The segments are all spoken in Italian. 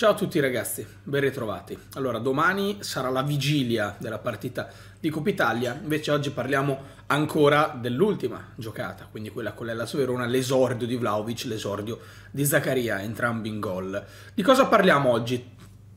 Ciao a tutti ragazzi, ben ritrovati. Allora, domani sarà la vigilia della partita di Coppa Italia, invece oggi parliamo ancora dell'ultima giocata, quindi quella con l'Ella Verona, l'esordio di Vlaovic, l'esordio di Zaccaria, entrambi in gol. Di cosa parliamo oggi?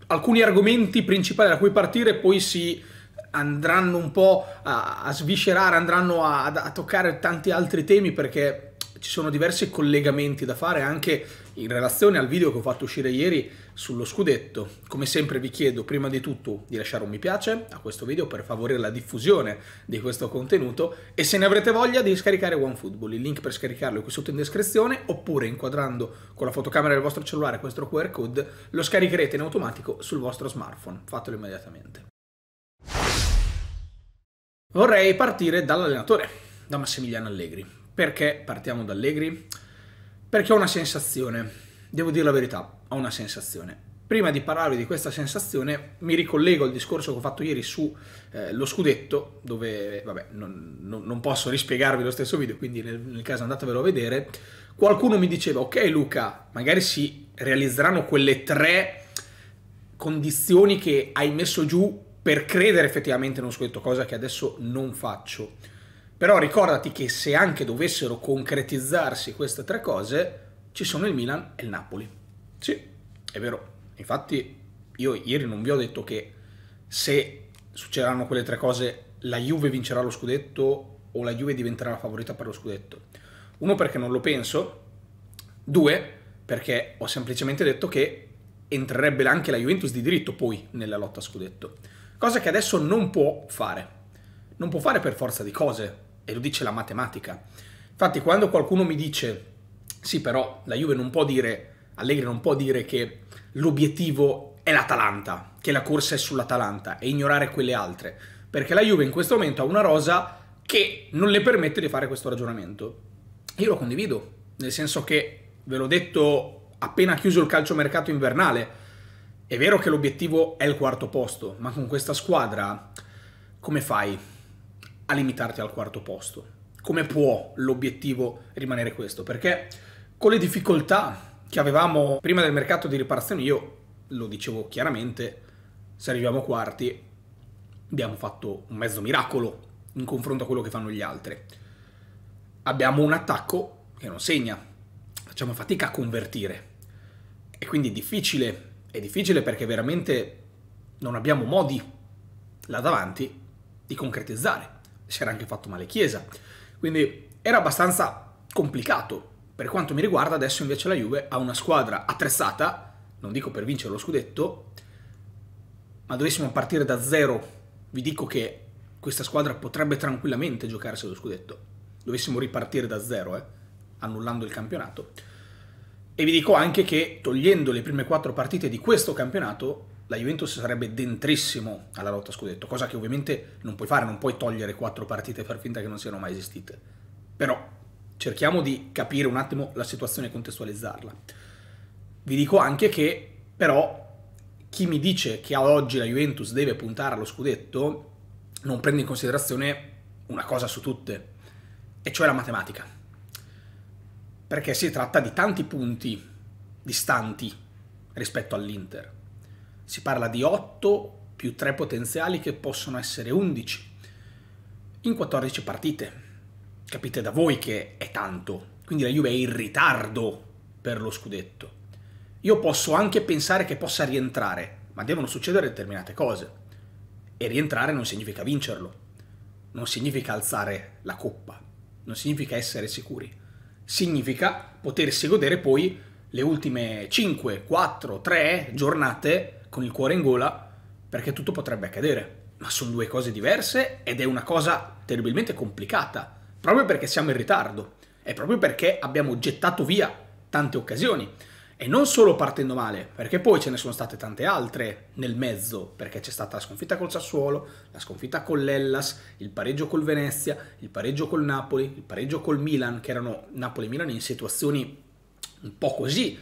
Alcuni argomenti principali da cui partire, poi si andranno un po' a, a sviscerare, andranno a, a toccare tanti altri temi perché ci sono diversi collegamenti da fare anche in relazione al video che ho fatto uscire ieri sullo scudetto. Come sempre vi chiedo prima di tutto di lasciare un mi piace a questo video per favorire la diffusione di questo contenuto e se ne avrete voglia di scaricare OneFootball, il link per scaricarlo è qui sotto in descrizione oppure inquadrando con la fotocamera del vostro cellulare questo QR code lo scaricherete in automatico sul vostro smartphone, fatelo immediatamente. Vorrei partire dall'allenatore, da Massimiliano Allegri, perché partiamo da Allegri? Perché ho una sensazione, devo dire la verità, ho una sensazione. Prima di parlarvi di questa sensazione mi ricollego al discorso che ho fatto ieri su eh, lo scudetto, dove vabbè, non, non, non, posso rispiegarvi lo stesso video, quindi nel, nel caso andatevelo a vedere. Qualcuno mi diceva, ok Luca, magari si realizzeranno quelle tre condizioni che hai messo giù per credere effettivamente in uno scudetto, cosa che adesso non faccio. Però ricordati che se anche dovessero concretizzarsi queste tre cose, ci sono il Milan e il Napoli. Sì, è vero. Infatti io ieri non vi ho detto che se succederanno quelle tre cose la Juve vincerà lo scudetto o la Juve diventerà la favorita per lo scudetto. Uno perché non lo penso, due perché ho semplicemente detto che entrerebbe anche la Juventus di diritto poi nella lotta a scudetto, cosa che adesso non può fare. Non può fare per forza di cose, e lo dice la matematica. Infatti quando qualcuno mi dice sì però la Juve non può dire, Allegri non può dire che l'obiettivo è l'Atalanta, che la corsa è sull'Atalanta e ignorare quelle altre, perché la Juve in questo momento ha una rosa che non le permette di fare questo ragionamento. Io lo condivido, nel senso che ve l'ho detto appena chiuso il calciomercato invernale, è vero che l'obiettivo è il quarto posto, ma con questa squadra come fai? a limitarti al quarto posto. Come può l'obiettivo rimanere questo? Perché con le difficoltà che avevamo prima del mercato di riparazione, io lo dicevo chiaramente, se arriviamo quarti abbiamo fatto un mezzo miracolo in confronto a quello che fanno gli altri. Abbiamo un attacco che non segna, facciamo fatica a convertire. E quindi è difficile, è difficile perché veramente non abbiamo modi là davanti di concretizzare si era anche fatto male Chiesa. Quindi era abbastanza complicato. Per quanto mi riguarda, adesso invece la Juve ha una squadra attrezzata, non dico per vincere lo scudetto, ma dovessimo partire da zero, vi dico che questa squadra potrebbe tranquillamente giocarsi lo scudetto. Dovessimo ripartire da zero, eh, annullando il campionato. E vi dico anche che togliendo le prime quattro partite di questo campionato, la Juventus sarebbe dentrissimo alla lotta scudetto, cosa che ovviamente non puoi fare, non puoi togliere quattro partite e far finta che non siano mai esistite. Però cerchiamo di capire un attimo la situazione e contestualizzarla. Vi dico anche che però chi mi dice che ad oggi la Juventus deve puntare allo scudetto non prende in considerazione una cosa su tutte, e cioè la matematica. Perché si tratta di tanti punti distanti rispetto all'Inter si parla di 8 più 3 potenziali che possono essere 11 in 14 partite. Capite da voi che è tanto. Quindi la Juve è in ritardo per lo scudetto. Io posso anche pensare che possa rientrare, ma devono succedere determinate cose. E rientrare non significa vincerlo, non significa alzare la coppa, non significa essere sicuri. Significa potersi godere poi le ultime 5, 4, 3 giornate con il cuore in gola perché tutto potrebbe accadere. Ma sono due cose diverse ed è una cosa terribilmente complicata, proprio perché siamo in ritardo, è proprio perché abbiamo gettato via tante occasioni. E non solo partendo male, perché poi ce ne sono state tante altre nel mezzo, perché c'è stata la sconfitta col Sassuolo, la sconfitta con l'Ellas, il pareggio col Venezia, il pareggio col Napoli, il pareggio col Milan, che erano Napoli-Milan in situazioni un po' così,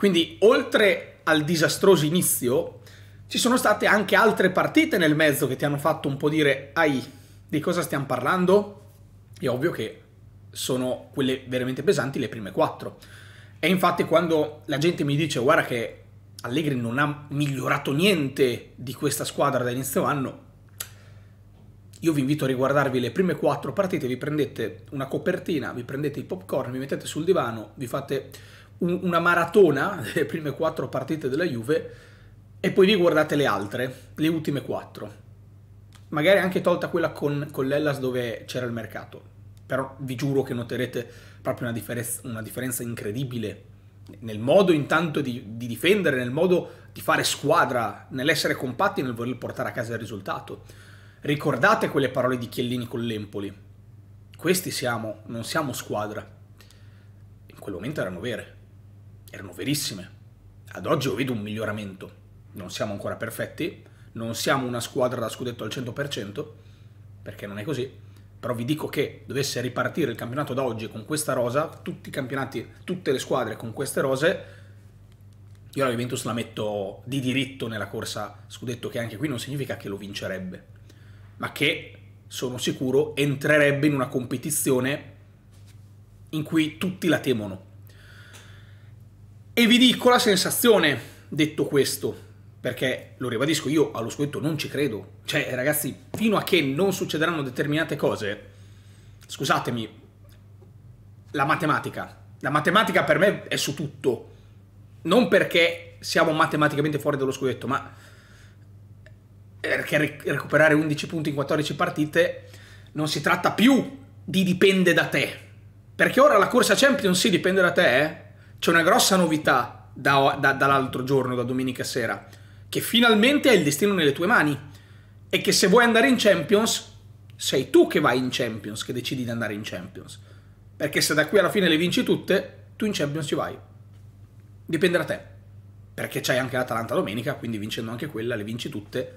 quindi oltre al disastroso inizio, ci sono state anche altre partite nel mezzo che ti hanno fatto un po' dire, ai, di cosa stiamo parlando? È ovvio che sono quelle veramente pesanti le prime quattro. E infatti quando la gente mi dice, guarda che Allegri non ha migliorato niente di questa squadra da inizio anno, io vi invito a riguardarvi le prime quattro partite, vi prendete una copertina, vi prendete i popcorn, vi mettete sul divano, vi fate un, una maratona delle prime quattro partite della Juve e poi vi guardate le altre, le ultime quattro. Magari anche tolta quella con, con l'Ellas dove c'era il mercato. Però vi giuro che noterete proprio una differenza, una differenza incredibile nel modo intanto di, di difendere, nel modo di fare squadra, nell'essere compatti, nel voler portare a casa il risultato. Ricordate quelle parole di Chiellini con l'Empoli. Questi siamo, non siamo squadra. In quel momento erano vere erano verissime. Ad oggi ho visto un miglioramento. Non siamo ancora perfetti, non siamo una squadra da scudetto al 100%, perché non è così, però vi dico che dovesse ripartire il campionato da oggi con questa rosa, tutti i campionati, tutte le squadre con queste rose, io la Juventus la metto di diritto nella corsa scudetto, che anche qui non significa che lo vincerebbe, ma che sono sicuro entrerebbe in una competizione in cui tutti la temono, e vi dico la sensazione, detto questo, perché lo ribadisco, io allo scudetto non ci credo. Cioè, ragazzi, fino a che non succederanno determinate cose, scusatemi, la matematica. La matematica per me è su tutto. Non perché siamo matematicamente fuori dallo scudetto, ma perché recuperare 11 punti in 14 partite non si tratta più di dipende da te. Perché ora la corsa Champions sì dipende da te, eh? c'è una grossa novità da, da, dall'altro giorno, da domenica sera, che finalmente hai il destino nelle tue mani e che se vuoi andare in Champions, sei tu che vai in Champions, che decidi di andare in Champions. Perché se da qui alla fine le vinci tutte, tu in Champions ci vai. Dipende da te. Perché c'hai anche l'Atalanta domenica, quindi vincendo anche quella, le vinci tutte,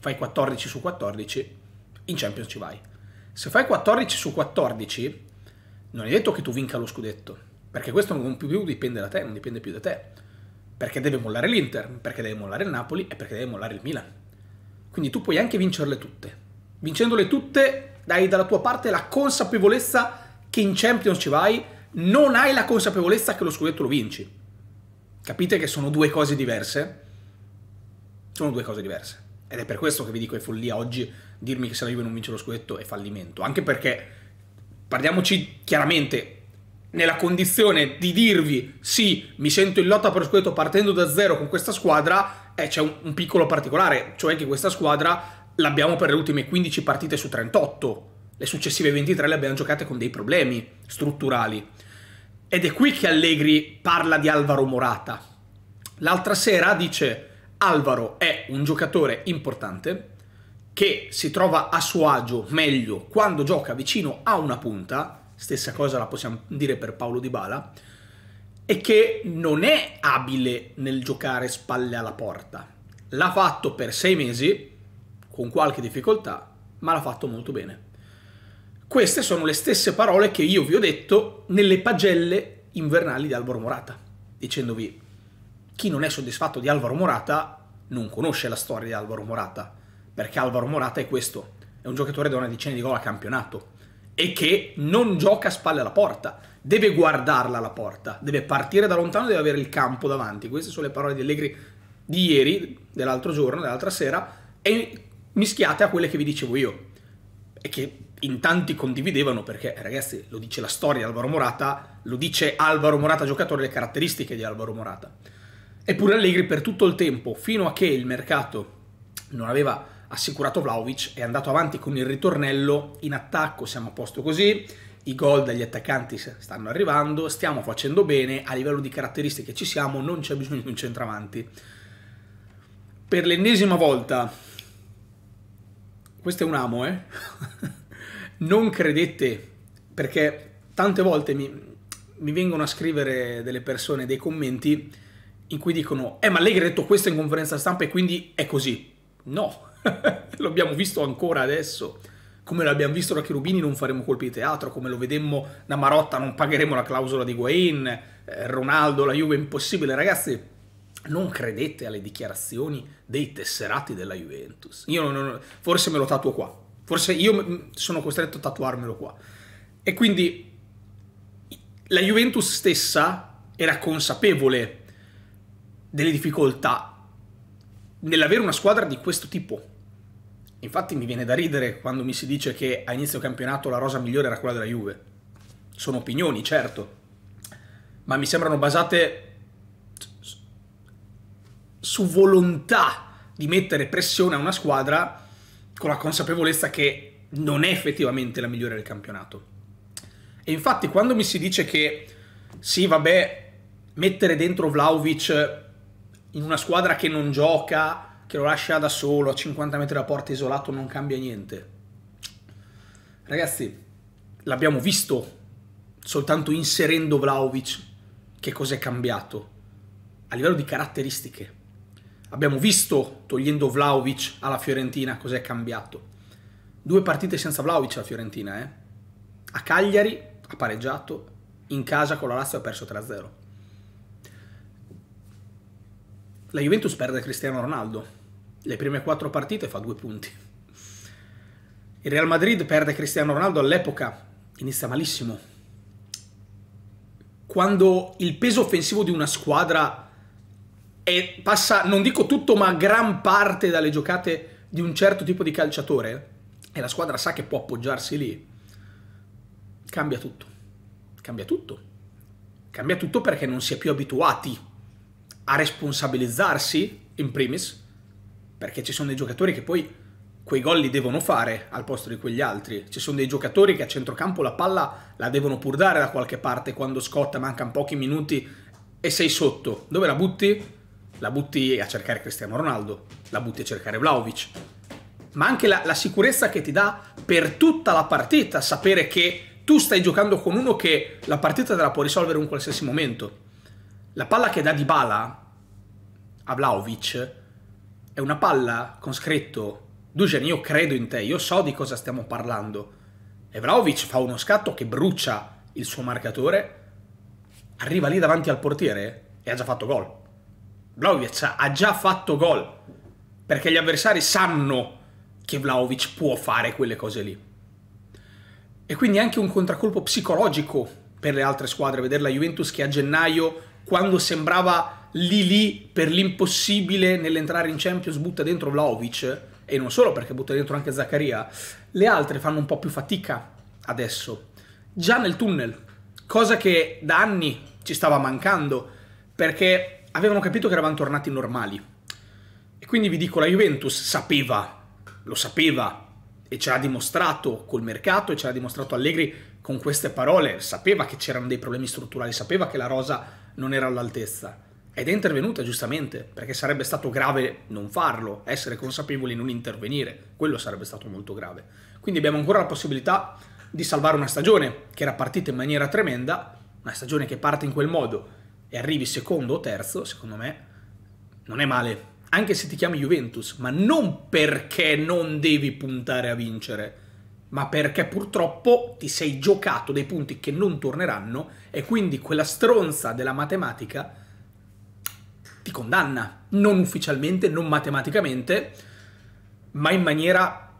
fai 14 su 14, in Champions ci vai. Se fai 14 su 14, non è detto che tu vinca lo scudetto perché questo non più dipende da te, non dipende più da te. Perché deve mollare l'Inter, perché deve mollare il Napoli e perché deve mollare il Milan. Quindi tu puoi anche vincerle tutte. Vincendole tutte dai dalla tua parte la consapevolezza che in Champions ci vai, non hai la consapevolezza che lo scudetto lo vinci. Capite che sono due cose diverse? Sono due cose diverse. Ed è per questo che vi dico è follia oggi dirmi che se la Juve non vince lo scudetto è fallimento. Anche perché, parliamoci chiaramente, nella condizione di dirvi sì, mi sento in lotta per scudetto partendo da zero con questa squadra, eh, c'è un, un, piccolo particolare, cioè che questa squadra l'abbiamo per le ultime 15 partite su 38, le successive 23 le abbiamo giocate con dei problemi strutturali. Ed è qui che Allegri parla di Alvaro Morata. L'altra sera dice Alvaro è un giocatore importante che si trova a suo agio meglio quando gioca vicino a una punta stessa cosa la possiamo dire per Paolo Di Bala, è che non è abile nel giocare spalle alla porta. L'ha fatto per sei mesi, con qualche difficoltà, ma l'ha fatto molto bene. Queste sono le stesse parole che io vi ho detto nelle pagelle invernali di Alvaro Morata, dicendovi chi non è soddisfatto di Alvaro Morata non conosce la storia di Alvaro Morata, perché Alvaro Morata è questo, è un giocatore da una decina di gol a campionato, e che non gioca a spalle alla porta. Deve guardarla la porta, deve partire da lontano, deve avere il campo davanti. Queste sono le parole di Allegri di ieri, dell'altro giorno, dell'altra sera, e mischiate a quelle che vi dicevo io e che in tanti condividevano perché ragazzi lo dice la storia di Alvaro Morata, lo dice Alvaro Morata giocatore, le caratteristiche di Alvaro Morata. Eppure Allegri per tutto il tempo, fino a che il mercato non aveva assicurato Vlaovic, è andato avanti con il ritornello, in attacco siamo a posto così, i gol dagli attaccanti stanno arrivando, stiamo facendo bene, a livello di caratteristiche ci siamo, non c'è bisogno di un centravanti. Per l'ennesima volta, questo è un amo, eh? non credete, perché tante volte mi, mi vengono a scrivere delle persone dei commenti in cui dicono, eh ma Allegri ha detto questo in conferenza stampa e quindi è così. No, lo abbiamo visto ancora adesso. Come l'abbiamo visto da Cherubini non faremo colpi di teatro, come lo vedemmo da Marotta non pagheremo la clausola di Guain, eh, Ronaldo, la Juve impossibile. Ragazzi, non credete alle dichiarazioni dei tesserati della Juventus. Io non, non, forse me lo tatuo qua, forse io sono costretto a tatuarmelo qua. E quindi la Juventus stessa era consapevole delle difficoltà nell'avere una squadra di questo tipo. Infatti mi viene da ridere quando mi si dice che a inizio campionato la rosa migliore era quella della Juve. Sono opinioni, certo, ma mi sembrano basate su volontà di mettere pressione a una squadra con la consapevolezza che non è effettivamente la migliore del campionato. E infatti quando mi si dice che sì, vabbè, mettere dentro Vlaovic in una squadra che non gioca, che lo lascia da solo a 50 metri da porta isolato, non cambia niente. Ragazzi, l'abbiamo visto soltanto inserendo Vlaovic che cos'è cambiato a livello di caratteristiche. Abbiamo visto togliendo Vlaovic alla Fiorentina cos'è cambiato. Due partite senza Vlaovic alla Fiorentina, eh? A Cagliari ha pareggiato, in casa con la Lazio ha perso 3-0. La Juventus perde Cristiano Ronaldo. Le prime quattro partite fa due punti. Il Real Madrid perde Cristiano Ronaldo all'epoca. Inizia malissimo. Quando il peso offensivo di una squadra è, passa, non dico tutto, ma gran parte dalle giocate di un certo tipo di calciatore, e la squadra sa che può appoggiarsi lì, cambia tutto. Cambia tutto. Cambia tutto perché non si è più abituati a responsabilizzarsi in primis, perché ci sono dei giocatori che poi quei gol li devono fare al posto di quegli altri. Ci sono dei giocatori che a centrocampo la palla la devono pur dare da qualche parte quando scotta, mancano pochi minuti e sei sotto. Dove la butti? La butti a cercare Cristiano Ronaldo, la butti a cercare Vlaovic. Ma anche la, la sicurezza che ti dà per tutta la partita, sapere che tu stai giocando con uno che la partita te la può risolvere in qualsiasi momento. La palla che dà di bala a Vlaovic è una palla con scritto Dujan, io credo in te, io so di cosa stiamo parlando. E Vlaovic fa uno scatto che brucia il suo marcatore, arriva lì davanti al portiere e ha già fatto gol. Vlaovic ha già fatto gol perché gli avversari sanno che Vlaovic può fare quelle cose lì. E quindi anche un contraccolpo psicologico per le altre squadre, vedere la Juventus che a gennaio quando sembrava lì lì per l'impossibile nell'entrare in Champions butta dentro Vlaovic e non solo perché butta dentro anche Zaccaria, le altre fanno un po' più fatica adesso, già nel tunnel, cosa che da anni ci stava mancando perché avevano capito che eravamo tornati normali. E quindi vi dico, la Juventus sapeva, lo sapeva e ce l'ha dimostrato col mercato e ce l'ha dimostrato Allegri con queste parole, sapeva che c'erano dei problemi strutturali, sapeva che la rosa non era all'altezza. Ed è intervenuta giustamente, perché sarebbe stato grave non farlo, essere consapevoli e non intervenire, quello sarebbe stato molto grave. Quindi abbiamo ancora la possibilità di salvare una stagione che era partita in maniera tremenda, una stagione che parte in quel modo e arrivi secondo o terzo, secondo me non è male, anche se ti chiami Juventus, ma non perché non devi puntare a vincere, ma perché purtroppo ti sei giocato dei punti che non torneranno e quindi quella stronza della matematica ti condanna, non ufficialmente, non matematicamente, ma in maniera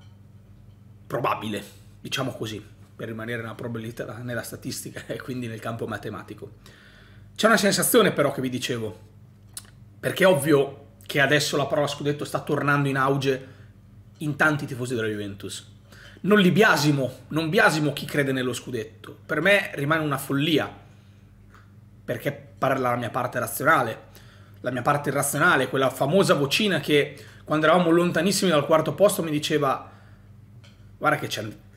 probabile, diciamo così, per rimanere nella probabilità, nella statistica e quindi nel campo matematico. C'è una sensazione però che vi dicevo, perché è ovvio che adesso la parola scudetto sta tornando in auge in tanti tifosi della Juventus non li biasimo, non biasimo chi crede nello scudetto. Per me rimane una follia, perché parla la mia parte razionale. La mia parte irrazionale, quella famosa vocina che quando eravamo lontanissimi dal quarto posto mi diceva guarda che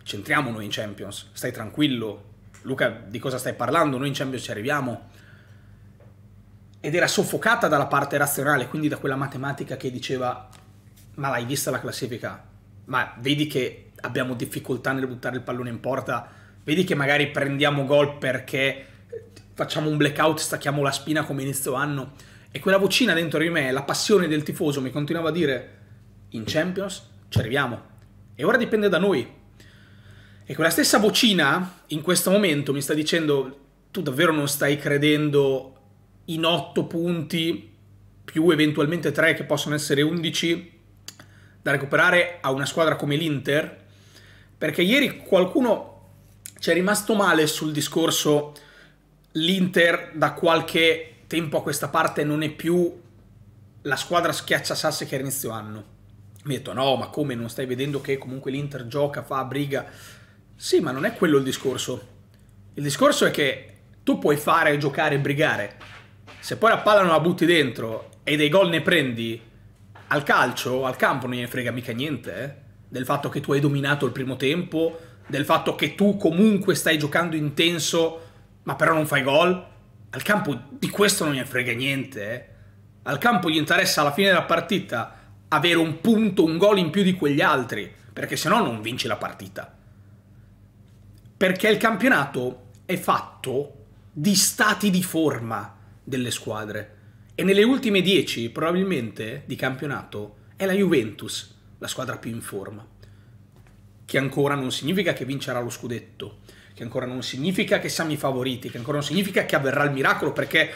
c'entriamo noi in Champions, stai tranquillo, Luca di cosa stai parlando, noi in Champions ci arriviamo. Ed era soffocata dalla parte razionale, quindi da quella matematica che diceva ma l'hai vista la classifica, ma vedi che abbiamo difficoltà nel buttare il pallone in porta, vedi che magari prendiamo gol perché eh, facciamo un blackout, stacchiamo la spina come inizio anno. E quella vocina dentro di me, la passione del tifoso mi continuava a dire in Champions ci arriviamo. E ora dipende da noi. E quella stessa vocina in questo momento mi sta dicendo tu davvero non stai credendo in otto punti più eventualmente tre che possono essere undici da recuperare a una squadra come l'Inter perché ieri qualcuno ci è rimasto male sul discorso l'Inter da qualche tempo a questa parte non è più la squadra schiaccia sasse che era inizio anno. Mi ha detto no, ma come non stai vedendo che comunque l'Inter gioca, fa briga? Sì, ma non è quello il discorso. Il discorso è che tu puoi fare, giocare, e brigare. Se poi la palla non la butti dentro e dei gol ne prendi, al calcio, al campo non gliene frega mica niente, eh del fatto che tu hai dominato il primo tempo, del fatto che tu comunque stai giocando intenso, ma però non fai gol. Al campo di questo non gli frega niente. Eh. Al campo gli interessa alla fine della partita avere un punto, un gol in più di quegli altri, perché se no non vinci la partita. Perché il campionato è fatto di stati di forma delle squadre. E nelle ultime 10, probabilmente, di campionato è la Juventus la squadra più in forma, che ancora non significa che vincerà lo scudetto, che ancora non significa che siamo i favoriti, che ancora non significa che avverrà il miracolo, perché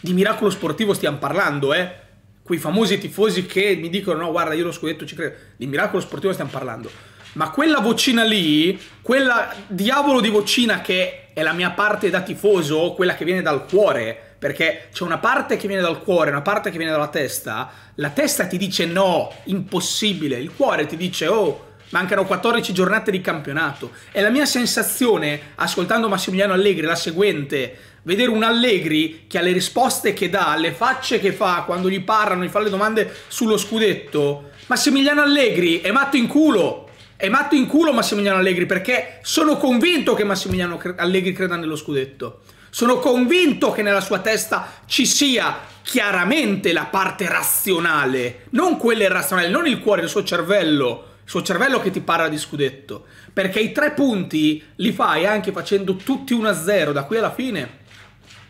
di miracolo sportivo stiamo parlando, eh? Quei famosi tifosi che mi dicono no, guarda, io lo scudetto ci credo, di miracolo sportivo stiamo parlando. Ma quella vocina lì, quella diavolo di vocina che è la mia parte da tifoso, quella che viene dal cuore, perché c'è una parte che viene dal cuore, una parte che viene dalla testa, la testa ti dice no, impossibile, il cuore ti dice oh, mancano 14 giornate di campionato. E la mia sensazione, ascoltando Massimiliano Allegri, è la seguente, vedere un Allegri che ha le risposte che dà, le facce che fa quando gli parlano, gli fa le domande sullo scudetto, Massimiliano Allegri è matto in culo, è matto in culo Massimiliano Allegri perché sono convinto che Massimiliano Allegri creda nello scudetto. Sono convinto che nella sua testa ci sia chiaramente la parte razionale, non quella irrazionale, non il cuore, il suo cervello, il suo cervello che ti parla di scudetto. Perché i tre punti li fai anche facendo tutti 1-0 da qui alla fine.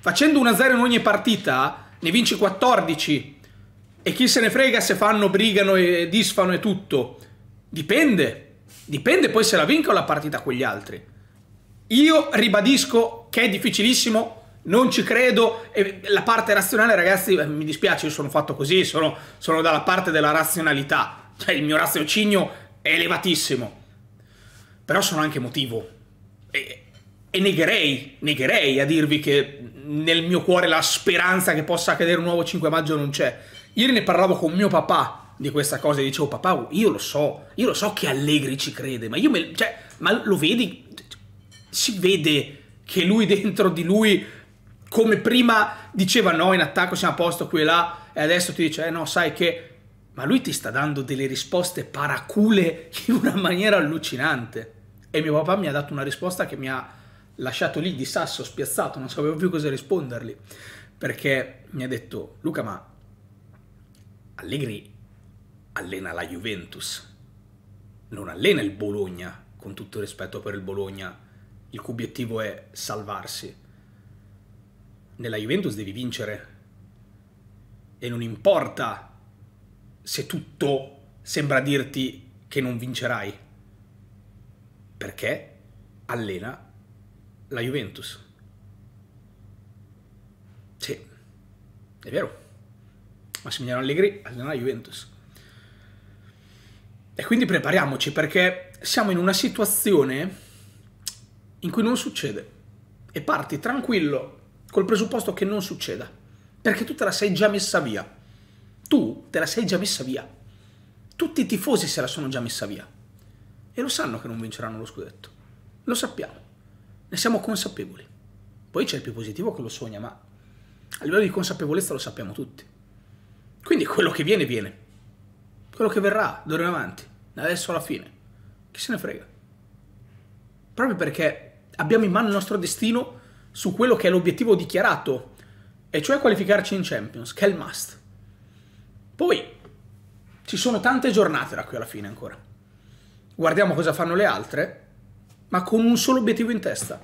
Facendo 1-0 in ogni partita ne vinci 14. E chi se ne frega se fanno, brigano e disfano e tutto. Dipende. Dipende poi se la vinco la partita con gli altri. Io ribadisco che è difficilissimo, non ci credo, e la parte razionale ragazzi, eh, mi dispiace, io sono fatto così, sono, sono dalla parte della razionalità, cioè il mio raziocinio è elevatissimo, però sono anche emotivo e, e negherei, negherei a dirvi che nel mio cuore la speranza che possa accadere un nuovo 5 maggio non c'è. Ieri ne parlavo con mio papà di questa cosa e dicevo papà io lo so, io lo so che Allegri ci crede, ma io me, cioè, ma lo vedi, si vede che lui dentro di lui, come prima diceva no in attacco siamo a posto qui e là, e adesso ti dice eh no sai che... Ma lui ti sta dando delle risposte paracule in una maniera allucinante. E mio papà mi ha dato una risposta che mi ha lasciato lì di sasso, spiazzato, non sapevo più cosa rispondergli. Perché mi ha detto, Luca, ma Allegri allena la Juventus, non allena il Bologna, con tutto rispetto per il Bologna il cui obiettivo è salvarsi. Nella Juventus devi vincere. E non importa se tutto sembra dirti che non vincerai. Perché allena la Juventus. Sì, è vero. Massimiliano Allegri allena la Juventus. E quindi prepariamoci perché siamo in una situazione in cui non succede e parti tranquillo col presupposto che non succeda, perché tu te la sei già messa via. Tu te la sei già messa via. Tutti i tifosi se la sono già messa via. E lo sanno che non vinceranno lo scudetto. Lo sappiamo. Ne siamo consapevoli. Poi c'è il più positivo che lo sogna, ma a livello di consapevolezza lo sappiamo tutti. Quindi quello che viene, viene. Quello che verrà, d'ora in avanti, da adesso alla fine. Chi se ne frega? Proprio perché abbiamo in mano il nostro destino su quello che è l'obiettivo dichiarato, e cioè qualificarci in Champions, che è il must. Poi ci sono tante giornate da qui alla fine ancora. Guardiamo cosa fanno le altre, ma con un solo obiettivo in testa,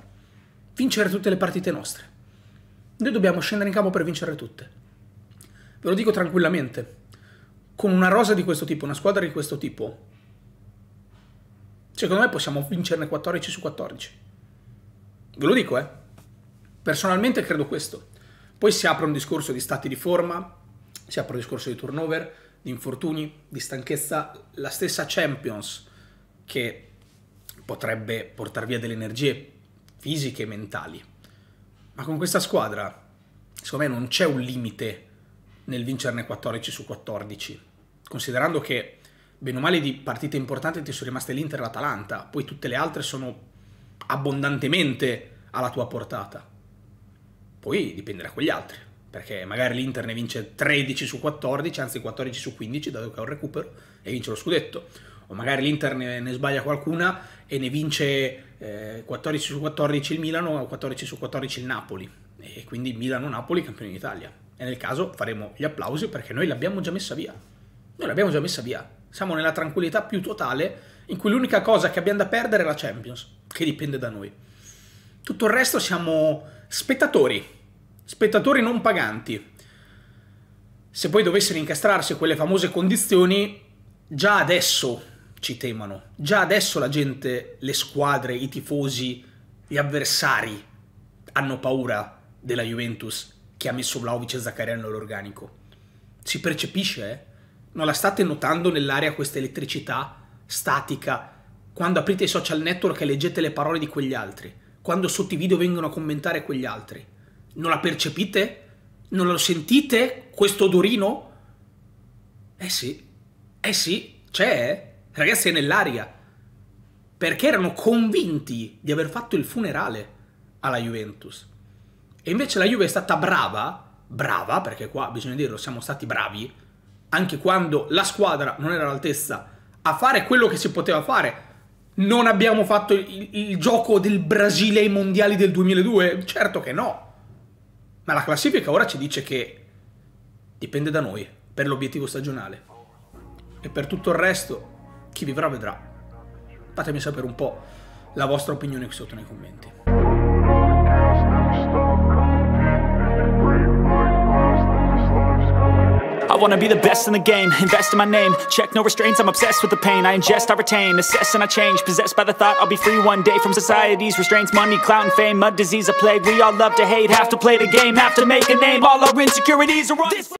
vincere tutte le partite nostre. Noi dobbiamo scendere in campo per vincere tutte. Ve lo dico tranquillamente, con una rosa di questo tipo, una squadra di questo tipo, secondo me possiamo vincerne 14 su 14. Ve lo dico, eh. Personalmente credo questo. Poi si apre un discorso di stati di forma, si apre un discorso di turnover, di infortuni, di stanchezza. La stessa Champions che potrebbe portare via delle energie fisiche e mentali. Ma con questa squadra, secondo me, non c'è un limite nel vincerne 14 su 14. Considerando che, bene o male, di partite importanti ti sono rimaste l'Inter e l'Atalanta, poi tutte le altre sono abbondantemente alla tua portata. Poi dipende da quegli altri, perché magari l'Inter ne vince 13 su 14, anzi 14 su 15, dato che ha un recupero, e vince lo scudetto. O magari l'Inter ne, ne sbaglia qualcuna e ne vince eh, 14 su 14 il Milano o 14 su 14 il Napoli. E quindi Milano-Napoli campione d'Italia. E nel caso faremo gli applausi perché noi l'abbiamo già messa via. Noi l'abbiamo già messa via. Siamo nella tranquillità più totale in cui l'unica cosa che abbiamo da perdere è la Champions che dipende da noi. Tutto il resto siamo spettatori, spettatori non paganti. Se poi dovessero incastrarsi quelle famose condizioni, già adesso ci temono, già adesso la gente, le squadre, i tifosi, gli avversari hanno paura della Juventus che ha messo Vlaovic e Zaccariano nell'organico. Si percepisce, eh? Non la state notando nell'aria questa elettricità statica quando aprite i social network e leggete le parole di quegli altri, quando sotto i video vengono a commentare quegli altri. Non la percepite? Non lo sentite questo odorino? Eh sì, eh sì, c'è, eh? ragazzi, è nell'aria. Perché erano convinti di aver fatto il funerale alla Juventus. E invece la Juve è stata brava, brava, perché qua bisogna dirlo, siamo stati bravi, anche quando la squadra non era all'altezza, a fare quello che si poteva fare, non abbiamo fatto il, il gioco del Brasile ai mondiali del 2002? Certo che no. Ma la classifica ora ci dice che dipende da noi, per l'obiettivo stagionale. E per tutto il resto, chi vivrà vedrà. Fatemi sapere un po' la vostra opinione qui sotto nei commenti. I wanna be the best in the game Invest in my name, check no restraints I'm obsessed with the pain I ingest, I retain, assess and I change Possessed by the thought I'll be free one day From society's restraints, money, clout and fame Mud disease, a plague, we all love to hate Have to play the game, have to make a name All our insecurities are on